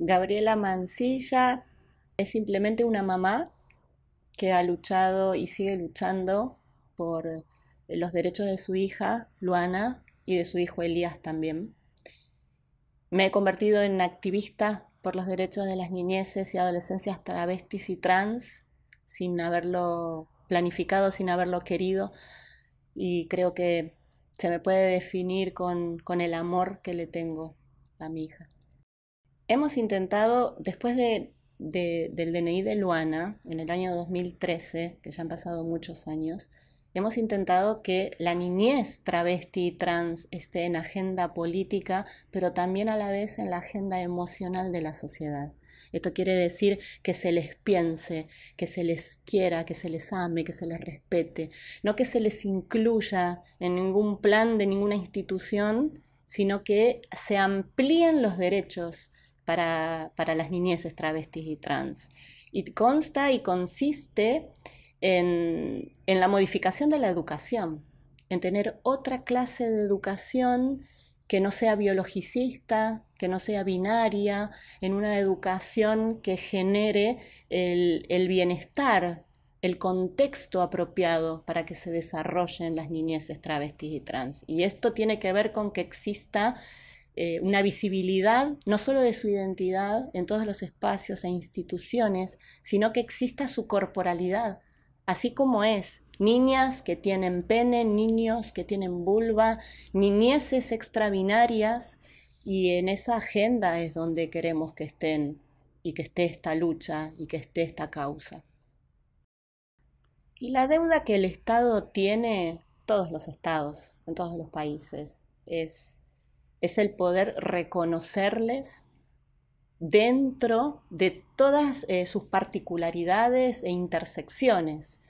Gabriela Mancilla es simplemente una mamá que ha luchado y sigue luchando por eh, los derechos de su hija, Luana, y de su hijo Elías también. Me he convertido en activista por los derechos de las niñeces y adolescencias travestis y trans, sin haberlo planificado, sin haberlo querido, y creo que se me puede definir con el amor que le tengo a mi hija hemos intentado, después de, del DNI de Luana, en el año 2013, que ya han pasado muchos años, hemos intentado que la niñez travesti y trans esté en agenda política, pero también a la vez en la agenda emocional de la sociedad. Esto quiere decir que se les piense, que se les quiera, que se les ame, que se les respete, no que se les incluya en ningún plan de ninguna institución, sino que se amplíen los derechos, para, las niñeces travestis y trans. Y consta y consiste en, la modificación de la educación, en tener otra clase de educación que no sea biologicista, que no sea binaria, en una educación que genere el, el, bienestar, el contexto apropiado para que se desarrollen las niñeces travestis y trans. Y esto tiene que ver con que exista eh, una visibilidad no solo de su identidad en todos los espacios e instituciones, sino que exista su corporalidad, así como es. Niñas que tienen pene, niños que tienen vulva, niñeces extraordinarias, y en esa agenda es donde queremos que estén y que esté esta lucha y que esté esta causa. Y la deuda que el Estado tiene, todos los estados, en todos los países, es es el poder reconocerles dentro de todas eh, sus particularidades e intersecciones.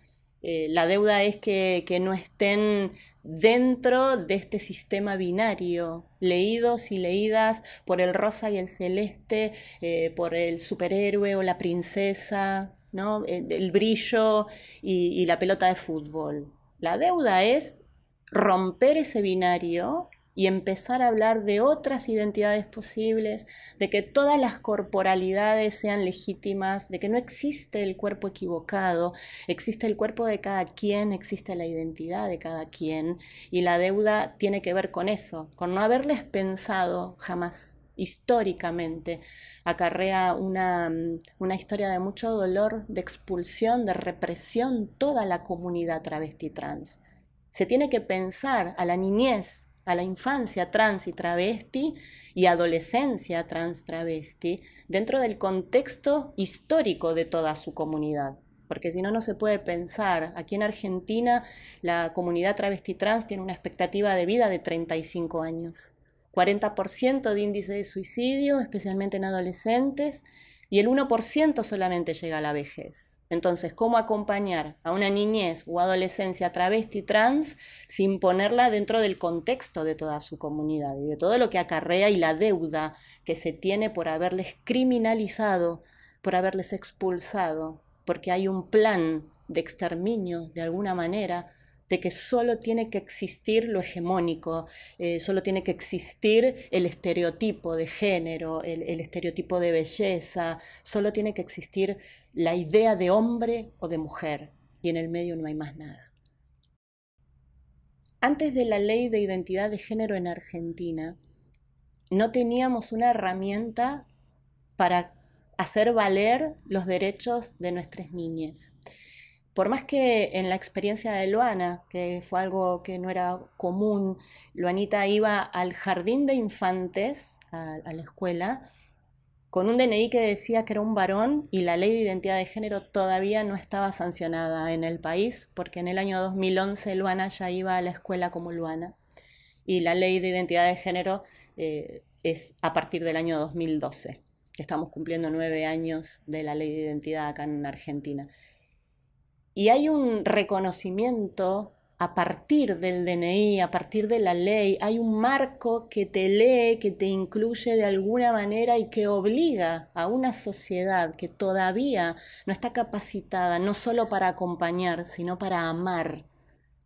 Eh, la deuda es que, no estén dentro de este sistema binario, leídos y leídas por el rosa y el celeste, eh, por el superhéroe o la princesa, ¿no? el, brillo y la pelota de fútbol. La deuda es romper ese binario y empezar a hablar de otras identidades posibles, de que todas las corporalidades sean legítimas, de que no existe el cuerpo equivocado, existe el cuerpo de cada quien, existe la identidad de cada quien y la deuda tiene que ver con eso, con no haberles pensado jamás históricamente acarrea una, mm, historia de mucho dolor, de expulsión, de represión, toda la comunidad travesti trans. Se tiene que pensar a la niñez a la infancia trans y travesti y adolescencia trans travesti dentro del contexto histórico de toda su comunidad. Porque si no, no se puede pensar. Aquí en Argentina la comunidad travesti trans tiene una expectativa de vida de 35 años. 40% de índice de suicidio, especialmente en adolescentes, y el 1% solamente llega a la vejez. Entonces, ¿cómo acompañar a una niñez o adolescencia travesti trans sin ponerla dentro del contexto de toda su comunidad y de todo lo que acarrea y la deuda que se tiene por haberles criminalizado, por haberles expulsado, porque hay un plan de exterminio de alguna manera de que solo tiene que existir lo hegemónico, eh, solo tiene que existir el estereotipo de género, el, el, estereotipo de belleza, solo tiene que existir la idea de hombre o de mujer, y en el medio no hay más nada. Antes de la ley de identidad de género en Argentina, no teníamos una herramienta para hacer valer los derechos de nuestras niñas por más que en la experiencia de Luana, que fue algo que no era común, Luanita iba al jardín de infantes, a, la escuela, con un DNI que decía que era un varón y la ley de identidad de género todavía no estaba sancionada en el país, porque en el año 2011 Luana ya iba a la escuela como Luana y la ley de identidad de género eh, es a partir del año 2012. Estamos cumpliendo nueve años de la ley de identidad acá en Argentina y hay un reconocimiento a partir del DNI, a partir de la ley, hay un marco que te lee, que te incluye de alguna manera y que obliga a una sociedad que todavía no está capacitada, no solo para acompañar, sino para amar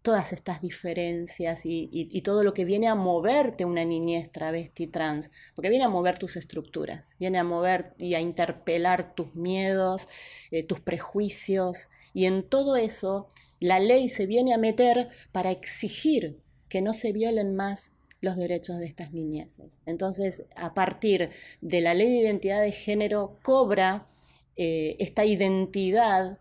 todas estas diferencias y, todo lo que viene a moverte una niñez travesti trans, porque viene a mover tus estructuras, viene a mover y a interpelar tus miedos, eh, tus prejuicios, y en todo eso, la ley se viene a meter para exigir que no se violen más los derechos de estas niñeces. Entonces, a partir de la ley de identidad de género, cobra eh, esta identidad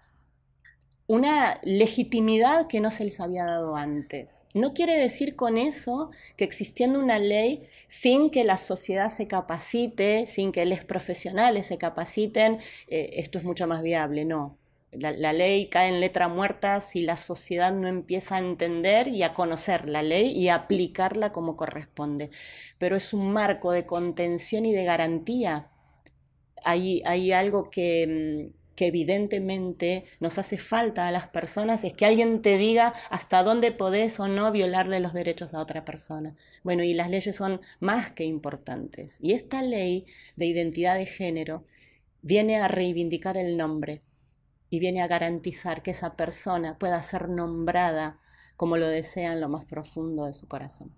una legitimidad que no se les había dado antes. No quiere decir con eso que existiendo una ley, sin que la sociedad se capacite, sin que los profesionales se capaciten, eh, esto es mucho más viable, no. La, ley cae en letra muerta si la sociedad no empieza a entender y a conocer la ley y a aplicarla como corresponde. Pero es un marco de contención y de garantía. Hay, hay algo que, mm, que evidentemente nos hace falta a las personas, es que alguien te diga hasta dónde podés o no violarle los derechos a otra persona. Bueno, y las leyes son más que importantes. Y esta ley de identidad de género viene a reivindicar el nombre y viene a garantizar que esa persona pueda ser nombrada como lo desea en lo más profundo de su corazón.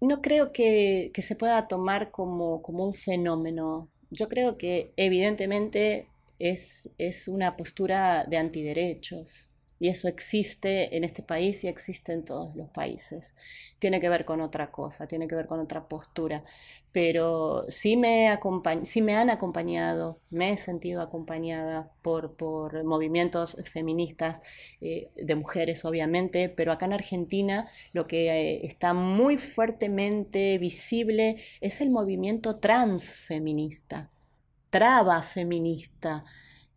No creo que, se pueda tomar como, un fenómeno. Yo creo que evidentemente es, es una postura de antiderechos, y eso existe en este país y existe en todos los países. Tiene que ver con otra cosa, tiene que ver con otra postura, pero sí me, me han acompañado, me he sentido acompañada por, movimientos feministas eh, de mujeres, obviamente, pero acá en Argentina lo que eh, está muy fuertemente visible es el movimiento transfeminista, traba feminista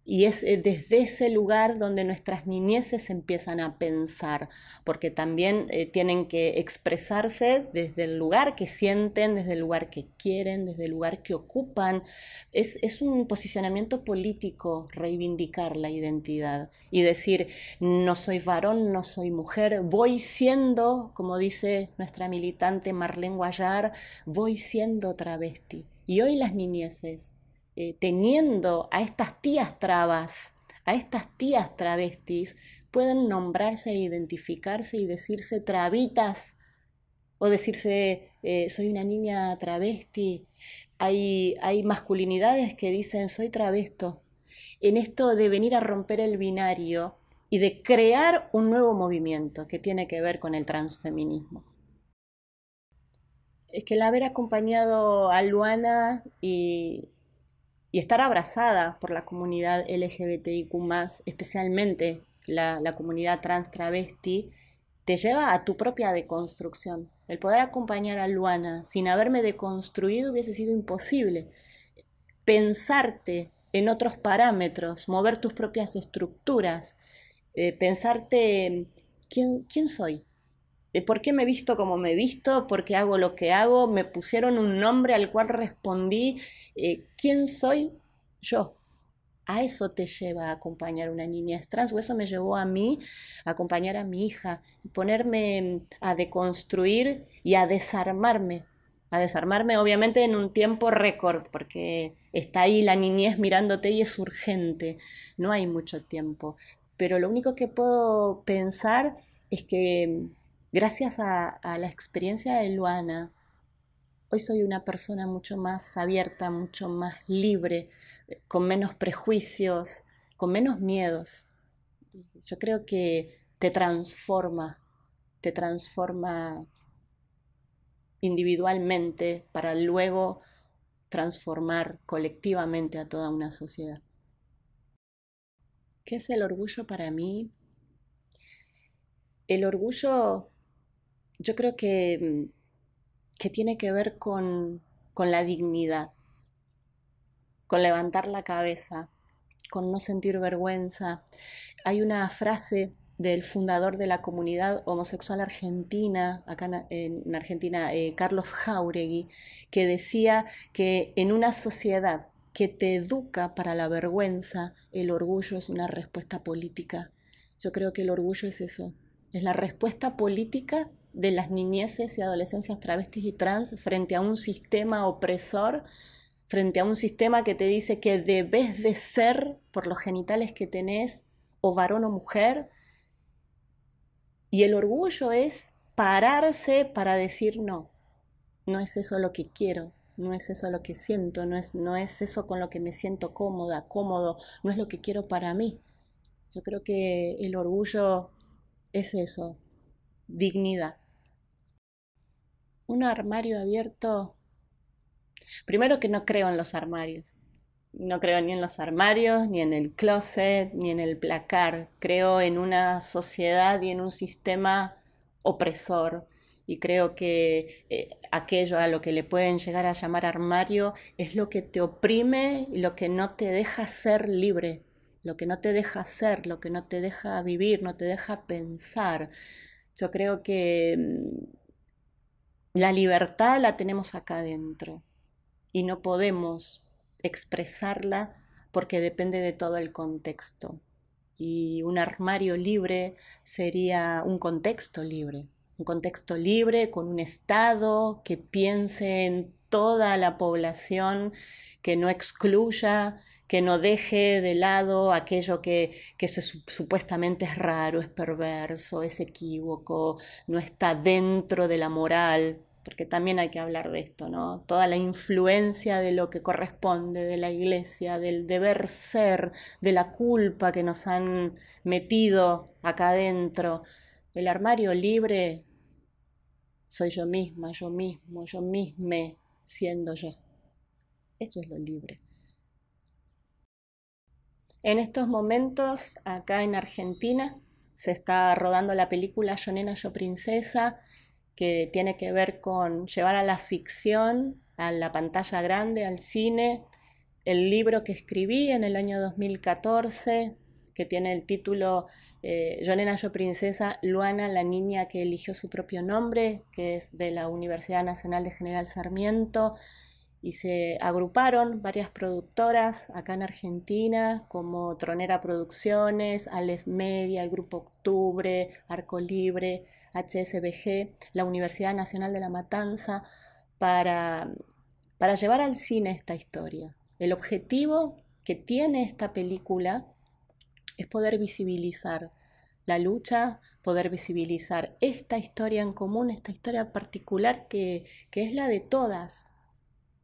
y es eh, desde ese lugar donde nuestras niñeces empiezan a pensar, porque también eh, tienen que expresarse desde el lugar que sienten, desde el lugar que quieren, desde el lugar que ocupan. Es, es un posicionamiento político reivindicar la identidad y decir, no soy varón, no soy mujer, voy siendo, como dice nuestra militante Marlene Guayar, voy siendo travesti. Y hoy las niñeces eh, teniendo a estas tías trabas, a estas tías travestis, pueden nombrarse, e identificarse y decirse trabitas o decirse eh, soy una niña travesti. Hay, hay masculinidades que dicen soy travesto. En esto de venir a romper el binario y de crear un nuevo movimiento que tiene que ver con el transfeminismo es que el haber acompañado a Luana y, y estar abrazada por la comunidad LGBTIQ, especialmente la, comunidad trans travesti, te lleva a tu propia deconstrucción. El poder acompañar a Luana sin haberme deconstruido hubiese sido imposible. Pensarte en otros parámetros, mover tus propias estructuras, eh, pensarte quién, quién soy, de por qué me visto como me he visto, por qué hago lo que hago, me pusieron un nombre al cual respondí, eh, ¿quién soy yo? A eso te lleva a acompañar una niña trans, o eso me llevó a mí a acompañar a mi hija, ponerme mm, a deconstruir y a desarmarme. A desarmarme, obviamente, en un tiempo récord, porque está ahí la niñez mirándote y es urgente. No hay mucho tiempo. Pero lo único que puedo pensar es que mm, gracias a, la experiencia de Luana, hoy soy una persona mucho más abierta, mucho más libre, eh, con menos prejuicios, con menos miedos. Yo creo que te transforma, te transforma individualmente para luego transformar colectivamente a toda una sociedad. ¿Qué es el orgullo para mí? El orgullo yo creo mm, que, tiene que ver con, la dignidad, con levantar la cabeza, con no sentir vergüenza. Hay una frase del fundador de la comunidad homosexual argentina, acá en Argentina, eh, Carlos Jauregui, que decía que en una sociedad que te educa para la vergüenza, el orgullo es una respuesta política. Yo creo que el orgullo es eso, es la respuesta política de las niñeces y adolescencias travestis y trans frente a un sistema opresor, frente a un sistema que te dice que debes de ser por los genitales que tenés, o varón o mujer. Y el orgullo es pararse para decir no, no es eso lo que quiero, no es eso lo que siento, no es, no es eso con lo que me siento cómoda, cómodo, no es lo que quiero para mí. Yo creo que el orgullo es eso, dignidad un armario abierto. Primero que no creo en los armarios. No creo ni en los armarios, ni en el closet, ni en el placar. Creo en una sociedad y en un sistema opresor. Y creo que eh, aquello a lo que le pueden llegar a llamar armario es lo que te oprime, y lo que no te deja ser libre, lo que no te deja ser, lo que no te deja vivir, no te deja pensar. Yo creo que mm, la libertad la tenemos acá adentro y no podemos expresarla porque depende de todo el contexto. Y un armario libre sería un contexto libre, un contexto libre con un Estado que piense en toda la población, que no excluya, que no deje de lado aquello que, que supuestamente es raro, es perverso, es equívoco, no está dentro de la moral, porque también hay que hablar de esto, ¿no? Toda la influencia de lo que corresponde de la iglesia, del deber ser, de la culpa que nos han metido acá adentro. El armario libre soy yo misma, yo mismo, yo misma siendo yo. Eso es lo libre. En estos momentos, acá en Argentina, se está rodando la película Yo Nena, Yo Princesa, que tiene que ver con llevar a la ficción, a la pantalla grande, al cine, el libro que escribí en el año 2014, que tiene el título eh, Yo Nena, Yo Princesa, Luana, la niña que eligió su propio nombre, que es de la Universidad Nacional de General Sarmiento y se agruparon varias productoras acá en Argentina, como Tronera Producciones, Alef Media, el Grupo Octubre, Arco Libre, HSBG, la Universidad Nacional de La Matanza, para, llevar al cine esta historia. El objetivo que tiene esta película es poder visibilizar la lucha, poder visibilizar esta historia en común, esta historia particular que es la de todas,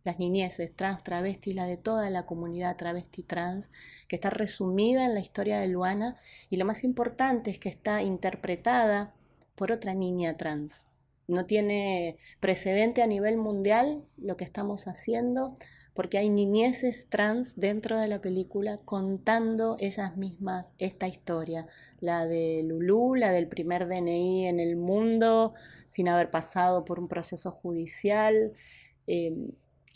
las niñeces trans, travesti la de toda la comunidad travesti trans, que está resumida en la historia de Luana y lo más importante es que está interpretada por otra niña trans. No tiene precedente a nivel mundial lo que estamos haciendo porque hay niñeces trans dentro de la película contando ellas mismas esta historia, la de Lulú, la del primer DNI en el mundo, sin haber pasado por un proceso judicial. Eh,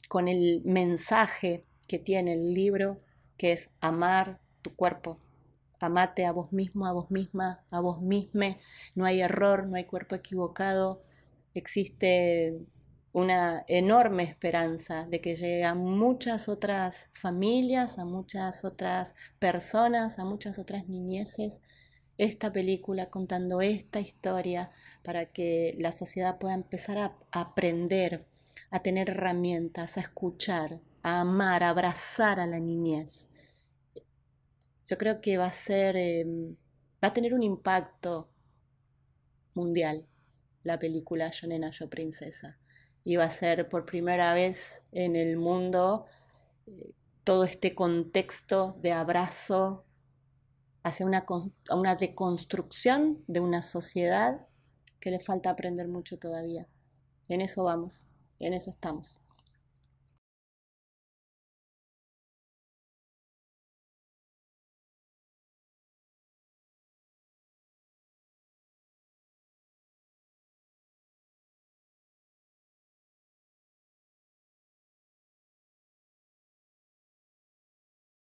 con el mensaje que tiene el libro, que es amar tu cuerpo. Amate a vos mismo, a vos misma, a vos misma. No hay error, no hay cuerpo equivocado. Existe una enorme esperanza de que llegue a muchas otras familias, a muchas otras personas, a muchas otras niñeces esta película contando esta historia para que la sociedad pueda empezar a aprender a tener herramientas, a escuchar, a amar, a abrazar a la niñez. Yo creo que va a ser, em, va a tener un impacto mundial la película Yo Nena, Yo Princesa. Y va a ser por primera vez en el mundo eh, todo este contexto de abrazo hacia una, una deconstrucción de una sociedad que le falta aprender mucho todavía. En eso vamos. En eso estamos.